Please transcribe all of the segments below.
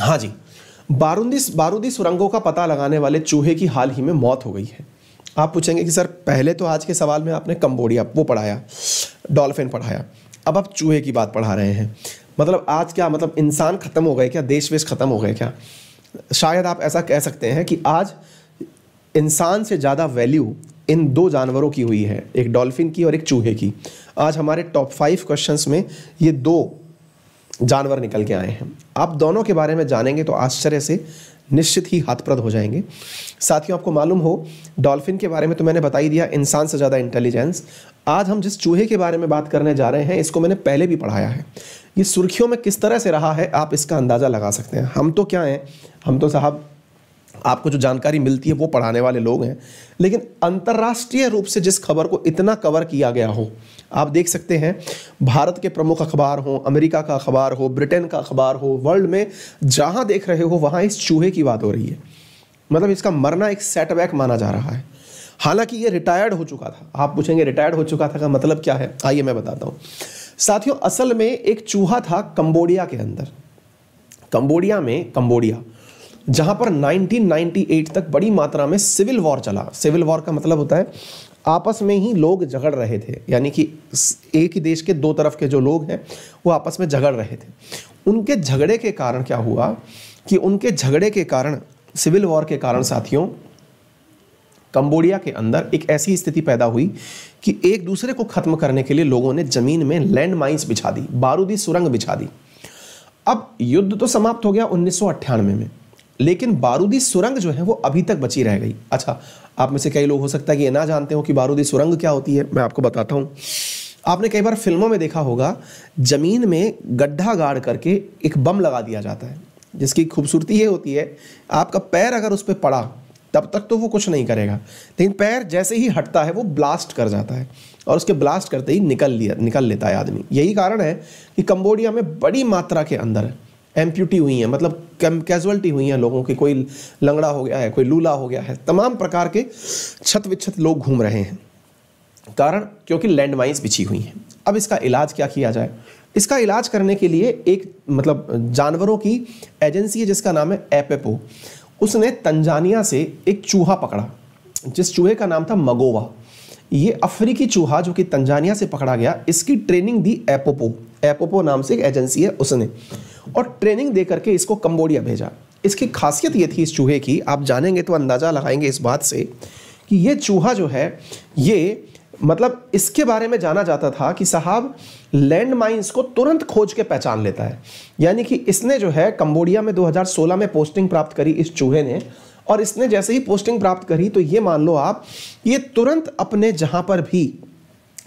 हाँ जी बारूदी बारूदी सुरंगों का पता लगाने वाले चूहे की हाल ही में मौत हो गई है आप पूछेंगे कि सर पहले तो आज के सवाल में आपने कम्बोडिया वो पढ़ाया डॉल्फिन पढ़ाया अब आप चूहे की बात पढ़ा रहे हैं मतलब आज क्या मतलब इंसान ख़त्म हो गए क्या देश वेश ख़त्म हो गए क्या शायद आप ऐसा कह सकते हैं कि आज इंसान से ज़्यादा वैल्यू इन दो जानवरों की हुई है एक डॉल्फिन की और एक चूहे की आज हमारे टॉप फाइव क्वेश्चंस में ये दो जानवर निकल के आए हैं आप दोनों के बारे में जानेंगे तो आश्चर्य से निश्चित ही हाथप्रद हो जाएंगे साथियों आपको मालूम हो डॉल्फिन के बारे में तो मैंने बता ही दिया इंसान से ज़्यादा इंटेलिजेंस आज हम जिस चूहे के बारे में बात करने जा रहे हैं इसको मैंने पहले भी पढ़ाया है ये सुर्खियों में किस तरह से रहा है आप इसका अंदाज़ा लगा सकते हैं हम तो क्या हैं हम तो साहब आपको जो जानकारी मिलती है वो पढ़ाने वाले लोग हैं लेकिन अंतर्राष्ट्रीय रूप से जिस खबर को इतना कवर किया गया हो आप देख सकते हैं भारत के प्रमुख अखबार हो अमेरिका का अखबार हो ब्रिटेन का अखबार हो वर्ल्ड में जहां देख रहे हो वहां इस चूहे की बात हो रही है मतलब इसका मरना एक सेटबैक माना जा रहा है हालांकि ये रिटायर्ड हो चुका था आप पूछेंगे रिटायर्ड हो चुका था का मतलब क्या है आइए मैं बताता हूँ साथियों असल में एक चूहा था कंबोडिया के अंदर कंबोडिया में कंबोडिया जहां पर 1998 तक बड़ी मात्रा में सिविल वॉर चला सिविल वॉर का मतलब होता है आपस में ही लोग झगड़ रहे थे यानी कि एक ही देश के दो तरफ के जो लोग हैं वो आपस में झगड़ रहे थे उनके झगड़े के कारण क्या हुआ कि उनके झगड़े के कारण सिविल वॉर के कारण साथियों कंबोडिया के अंदर एक ऐसी स्थिति पैदा हुई कि एक दूसरे को खत्म करने के लिए लोगों ने जमीन में लैंड माइंस बिछा दी बारूदी सुरंग बिछा दी अब युद्ध तो समाप्त हो गया उन्नीस में लेकिन बारूदी सुरंग जो है वो अभी तक बची रह गई अच्छा आप में से कई लोग हो सकता है कि ये ना जानते हो कि बारूदी सुरंग क्या होती है मैं आपको बताता हूँ आपने कई बार फिल्मों में देखा होगा जमीन में गड्ढा गाड़ करके एक बम लगा दिया जाता है जिसकी खूबसूरती ये होती है आपका पैर अगर उस पर पड़ा तब तक तो वो कुछ नहीं करेगा लेकिन पैर जैसे ही हटता है वो ब्लास्ट कर जाता है और उसके ब्लास्ट करते ही निकल लिया निकल लेता है आदमी यही कारण है कि कंबोडिया में बड़ी मात्रा के अंदर है एम्प्यूटी हुई हैं मतलब कैजुअलिटी हुई हैं लोगों की कोई लंगड़ा हो गया है कोई लूला हो गया है तमाम प्रकार के छत विच्छत लोग घूम रहे हैं कारण क्योंकि लैंडमाइंस बिछी हुई हैं अब इसका इलाज क्या किया जाए इसका इलाज करने के लिए एक मतलब जानवरों की एजेंसी है जिसका नाम है एपेपो उसने तंजानिया से एक चूहा पकड़ा जिस चूहे का नाम था मगोवा ये अफ्रीकी चूहा जो कि तंजानिया से पकड़ा गया इसकी ट्रेनिंग दी एपोपो एपोपो नाम से एक एजेंसी है उसने और ट्रेनिंग दे करके इसको कंबोडिया भेजा इसकी खासियत ये थी इस चूहे की आप जानेंगे तो अंदाज़ा लगाएंगे इस बात से कि ये चूहा जो है ये मतलब इसके बारे में जाना जाता था कि साहब लैंड माइंस को तुरंत खोज के पहचान लेता है यानी कि इसने जो है कंबोडिया में 2016 में पोस्टिंग प्राप्त करी इस चूहे ने और इसने जैसे ही पोस्टिंग प्राप्त करी तो ये मान लो आप ये तुरंत अपने जहां पर भी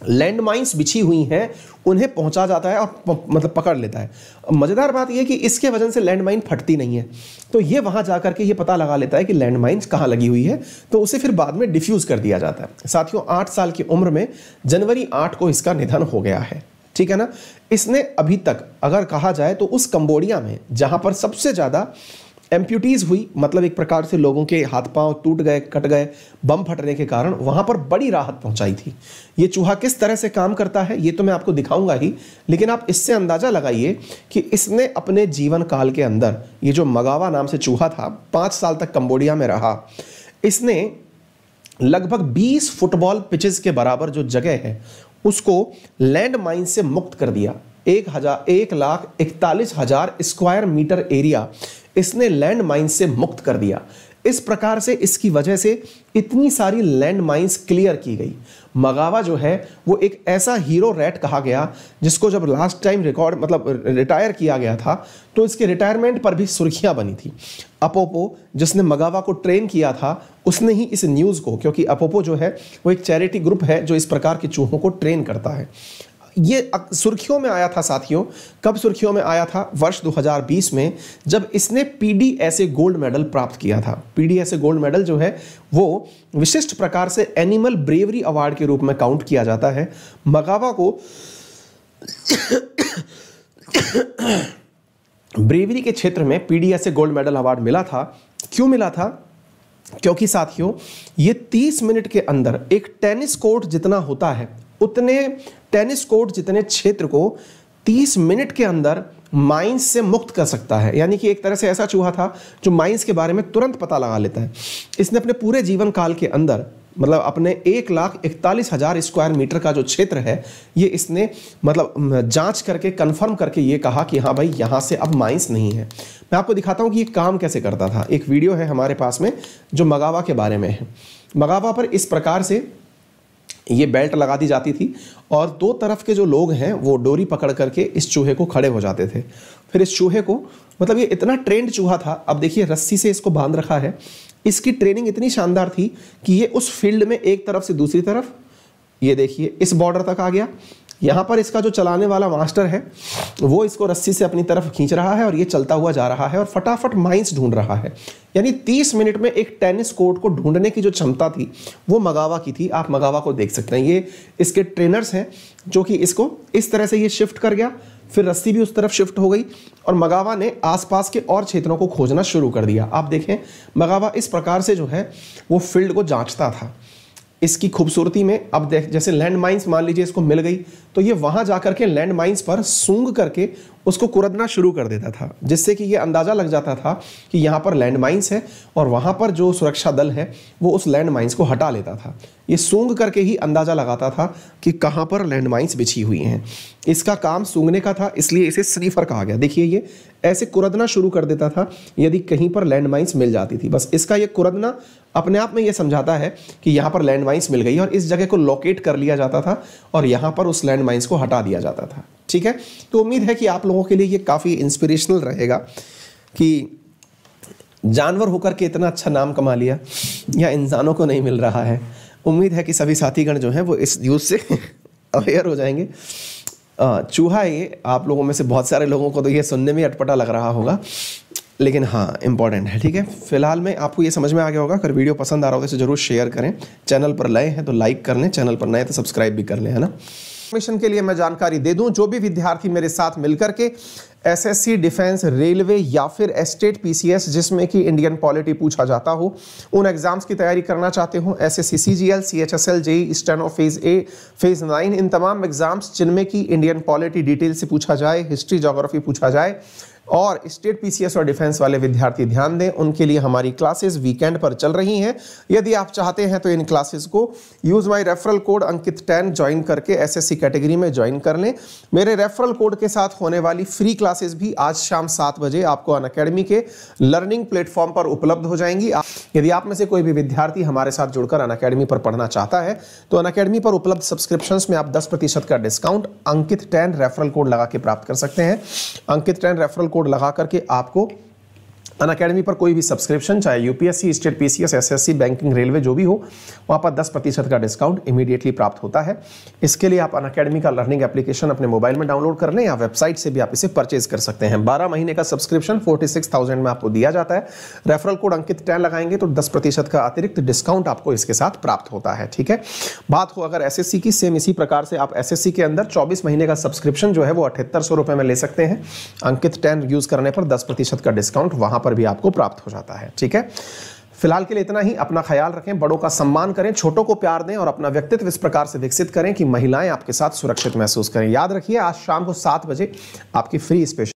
लैंड माइंस बिछी हुई हैं उन्हें पहुंचा जाता है और मतलब पकड़ लेता है मज़ेदार बात यह कि इसके वजन से लैंड माइन फटती नहीं है तो ये वहां जाकर के ये पता लगा लेता है कि लैंड माइन्स कहाँ लगी हुई है तो उसे फिर बाद में डिफ्यूज़ कर दिया जाता है साथियों आठ साल की उम्र में जनवरी आठ को इसका निधन हो गया है ठीक है ना इसने अभी तक अगर कहा जाए तो उस कंबोडिया में जहाँ पर सबसे ज़्यादा एम्प्यूटीज़ हुई मतलब एक प्रकार से लोगों के हाथ पांव टूट गए कट गए बम फटने के कारण वहां पर बड़ी राहत पहुंचाई थी ये चूहा किस तरह से काम करता है ये तो मैं आपको दिखाऊंगा ही लेकिन आप इससे अंदाज़ा लगाइए कि इसने अपने जीवन काल के अंदर ये जो मगावा नाम से चूहा था पांच साल तक कंबोडिया में रहा इसने लगभग 20 फुटबॉल पिचेस के बराबर जो जगह है उसको लैंड माइन से मुक्त कर दिया एक हजार एक लाख इकतालीस हजार स्क्वायर मीटर एरिया इसने लैंड माइंस से मुक्त कर दिया इस प्रकार से इसकी वजह से इतनी सारी लैंड माइंस क्लियर की गई मगावा जो है वो एक ऐसा हीरो रैट कहा गया जिसको जब लास्ट टाइम रिकॉर्ड मतलब रिटायर किया गया था तो इसके रिटायरमेंट पर भी सुर्खियां बनी थी अपोपो जिसने मगावा को ट्रेन किया था उसने ही इस न्यूज़ को क्योंकि अपोपो जो है वो एक चैरिटी ग्रुप है जो इस प्रकार के चूहों को ट्रेन करता है ये सुर्खियों में आया था साथियों कब सुर्खियों में आया था वर्ष 2020 में जब इसने पीडी ऐसे गोल्ड मेडल प्राप्त किया था पीडी ऐसे गोल्ड मेडल जो है वो विशिष्ट प्रकार से एनिमल ब्रेवरी अवार्ड के रूप में काउंट किया जाता है मगावा को ब्रेवरी के क्षेत्र में पीडी ऐसे गोल्ड मेडल अवार्ड मिला था क्यों मिला था क्योंकि साथियों ये 30 मिनट के अंदर एक टेनिस कोर्ट जितना होता है उतने टेनिस कोर्ट जितने क्षेत्र को 30 मिनट के अंदर माइंस से मुक्त कर सकता है यानी कि एक तरह से ऐसा चूहा था जो माइंस के बारे में तुरंत पता लगा लेता है इसने अपने पूरे जीवन काल के अंदर मतलब अपने एक लाख इकतालीस हज़ार स्क्वायर मीटर का जो क्षेत्र है ये इसने मतलब जांच करके कंफर्म करके ये कहा कि हाँ भाई यहाँ से अब माइंस नहीं है मैं आपको दिखाता हूँ कि ये काम कैसे करता था एक वीडियो है हमारे पास में जो मगावा के बारे में है मगावा पर इस प्रकार से ये बेल्ट लगा दी जाती थी और दो तरफ के जो लोग हैं वो डोरी पकड़ करके इस चूहे को खड़े हो जाते थे फिर इस चूहे को मतलब ये इतना ट्रेंड चूहा था अब देखिए रस्सी से इसको बांध रखा है इसकी ट्रेनिंग इतनी शानदार थी कि ये उस फील्ड में एक तरफ से दूसरी तरफ ये देखिए इस बॉर्डर तक आ गया यहाँ पर इसका जो चलाने वाला मास्टर है वो इसको रस्सी से अपनी तरफ खींच रहा है और ये चलता हुआ जा रहा है और फटाफट माइंस ढूंढ रहा है यानी तीस मिनट में एक टेनिस कोर्ट को ढूंढने की जो क्षमता थी वो मगावा की थी आप मगावा को देख सकते हैं ये इसके ट्रेनर्स हैं जो कि इसको इस तरह से ये शिफ्ट कर गया फिर रस्सी भी उस तरफ शिफ्ट हो गई और मगावा ने आसपास के और क्षेत्रों को खोजना शुरू कर दिया आप देखें मगावा इस प्रकार से जो है वो फील्ड को जांचता था इसकी खूबसूरती में अब जैसे लैंड माइंस मान लीजिए इसको मिल गई तो ये वहां जाकर के लैंड माइन्स पर सूंग करके उसको कुरदना शुरू कर देता था जिससे कि ये अंदाज़ा लग जाता था कि यहाँ पर लैंड माइन्स है और वहाँ पर जो सुरक्षा दल है वो उस लैंड माइन्स को हटा लेता था ये सूंग करके ही अंदाज़ा लगाता था कि कहाँ पर लैंड माइन्स बिछी हुई हैं इसका काम सूंघने का था इसलिए इसे स्नीफर कहा गया देखिए ये ऐसे कुरदना शुरू कर देता था यदि कहीं पर लैंड माइन्स मिल जाती थी बस इसका ये कुरदना अपने आप में ये समझाता है कि यहाँ पर लैंड माइन्स मिल गई और इस जगह को लोकेट कर लिया जाता था और यहाँ पर उस लैंड माइन्स को हटा दिया जाता था ठीक है तो उम्मीद है कि आप लोगों के लिए ये काफ़ी इंस्पिरेशनल रहेगा कि जानवर होकर के इतना अच्छा नाम कमा लिया या इंसानों को नहीं मिल रहा है उम्मीद है कि सभी साथीगण जो हैं वो इस न्यूज़ से अवेयर हो जाएंगे चूहा ये आप लोगों में से बहुत सारे लोगों को तो ये सुनने में अटपटा लग रहा होगा लेकिन हाँ इंपॉर्टेंट है ठीक है फिलहाल में आपको ये समझ में आ गया होगा अगर वीडियो पसंद आ रहा होगा तो जरूर शेयर करें चैनल पर लाए हैं तो लाइक कर लें चैनल पर नए तो सब्सक्राइब भी कर लें है ना मिशन के लिए मैं जानकारी दे दूं जो भी विद्यार्थी मेरे साथ मिलकर के एसएससी डिफेंस रेलवे या फिर एस्टेट पीसीएस जिसमें कि इंडियन पॉलिटी पूछा जाता हो उन एग्जाम्स की तैयारी करना चाहते हो H S L JE steno phase A phase nine इन तमाम एग्जाम्स जिनमें कि इंडियन पॉलिटी डिटेल से पूछा जाए हिस्ट्री जोग्राफी पूछा जाए और स्टेट पीसीएस और डिफेंस वाले विद्यार्थी ध्यान दें उनके लिए हमारी क्लासेस वीकेंड पर चल रही हैं यदि आप चाहते हैं तो इन क्लासेस को use my referral code Ankit ten join करके एसएससी कैटेगरी में ज्वाइन कर लें मेरे रेफरल कोड के साथ होने वाली फ्री क्लासेस भी आज शाम सात बजे आपको अन अकेडमी के लर्निंग प्लेटफॉर्म पर उपलब्ध हो जाएंगी यदि आप में से कोई भी विद्यार्थी हमारे साथ जुड़कर अन अकेडमी पर पढ़ना चाहता है तो अन अकेडमी पर उपलब्ध सब्सक्रिप्शन में आप दस प्रतिशत का discount Ankit ten referral code लगा के प्राप्त कर सकते हैं अंकित टेन रेफरल कोड लगा करके आपको अन अकेडमी पर कोई भी सब्सक्रिप्शन चाहे UPSC state PCS SSC banking railway जो भी हो वहाँ पर 10 प्रतिशत का डिस्काउंट इमीडिएटली प्राप्त होता है इसके लिए आप अन अकेडमी का लर्निंग एप्लीकेशन अपने मोबाइल में डाउनलोड कर लें या वेबसाइट से भी आप इसे परचेज कर सकते हैं बारह महीने का सब्सक्रिप्शन फोर्टी में आपको दिया जाता है रेफरल कोड अंकित टैन लगाएंगे तो दस का अतिरिक्त डिस्काउंट आपको इसके साथ प्राप्त होता है ठीक है बात हो अगर एस की सेम इसी प्रकार से आप एस के अंदर चौबीस महीने का सब्सक्रिप्शन जो है वो अठहत्तर में ले सकते हैं अंकित टैन यूज करने पर दस का डिस्काउंट वहां पर भी आपको प्राप्त हो जाता है ठीक है फिलहाल के लिए इतना ही अपना ख्याल रखें बड़ों का सम्मान करें छोटों को प्यार दें और अपना व्यक्तित्व इस प्रकार से विकसित करें कि महिलाएं आपके साथ सुरक्षित महसूस करें याद रखिए आज शाम को सात बजे आपकी फ्री स्पेशल